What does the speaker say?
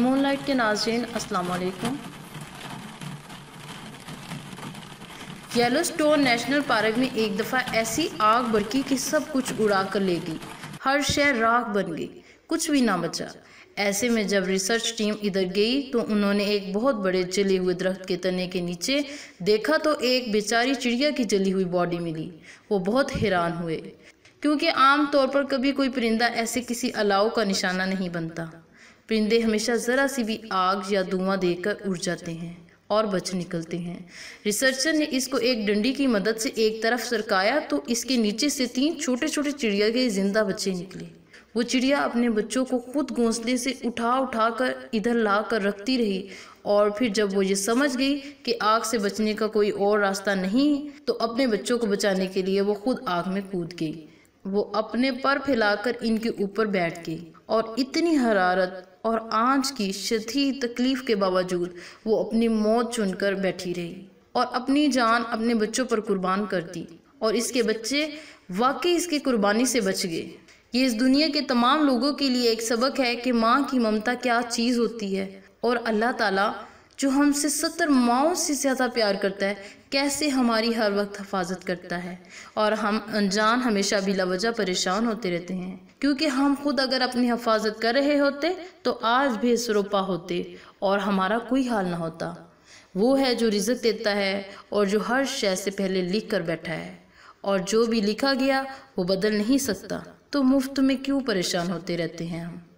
moon light के नाजरन असलकुम yellow stone national park में एक दफ़ा ऐसी आग बरकी कि सब कुछ उड़ा कर ले गई हर शहर राख बन गई कुछ भी ना बचा ऐसे में जब रिसर्च टीम इधर गई तो उन्होंने एक बहुत बड़े जले हुए दरख्त के तने के नीचे देखा तो एक बेचारी चिड़िया की जली हुई बॉडी मिली वो बहुत हैरान हुए क्योंकि आम तौर पर कभी कोई परिंदा ऐसे किसी अलाव का निशाना नहीं बनता परिंदे हमेशा ज़रा सी भी आग या धुआं देकर उड़ जाते हैं और बच निकलते हैं रिसर्चर ने इसको एक डंडी की मदद से एक तरफ सरकाया तो इसके नीचे से तीन छोटे छोटे चिड़िया के जिंदा बच्चे निकले वो चिड़िया अपने बच्चों को खुद घोंसले से उठा उठा कर इधर ला कर रखती रही और फिर जब वो ये समझ गई कि आग से बचने का कोई और रास्ता नहीं तो अपने बच्चों को बचाने के लिए वो खुद आग में कूद गई वो अपने पर फैलाकर इनके ऊपर बैठ गई और इतनी हरारत और आंच की शथी तकलीफ के बावजूद वो अपनी मौत चुनकर बैठी रही और अपनी जान अपने बच्चों पर कुर्बान कर दी और इसके बच्चे वाकई इसकी कुर्बानी से बच गए ये इस दुनिया के तमाम लोगों के लिए एक सबक है कि माँ की ममता क्या चीज़ होती है और अल्लाह ताला जो हमसे सत्तर माओ से ज़्यादा प्यार करता है कैसे हमारी हर वक्त हफाजत करता है और हम अनजान हमेशा बिला वजह परेशान होते रहते हैं क्योंकि हम खुद अगर अपनी हफाजत कर रहे होते तो आज भी सरोपा होते और हमारा कोई हाल ना होता वो है जो रिजत देता है और जो हर शय से पहले लिख कर बैठा है और जो भी लिखा गया वो बदल नहीं सकता तो मुफ्त में क्यों परेशान होते रहते हैं हम